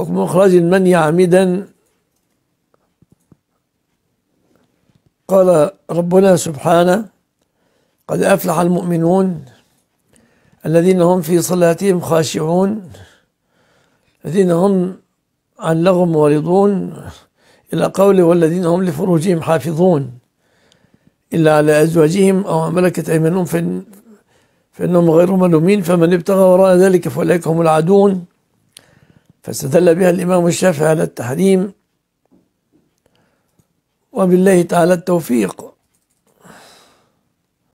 حكم إخراج من يعمدا قال ربنا سبحانه قد أفلح المؤمنون الذين هم في صلاتهم خاشعون الذين هم عن لغو معرضون إلى قوله والذين هم لفروجهم حافظون إلا على أزواجهم أو ملكت أيمانهم فإن فإنهم غير ملومين فمن ابتغى وراء ذلك فأولئك هم العادون فاستدل بها الإمام الشافعي على التحريم وبالله تعالى التوفيق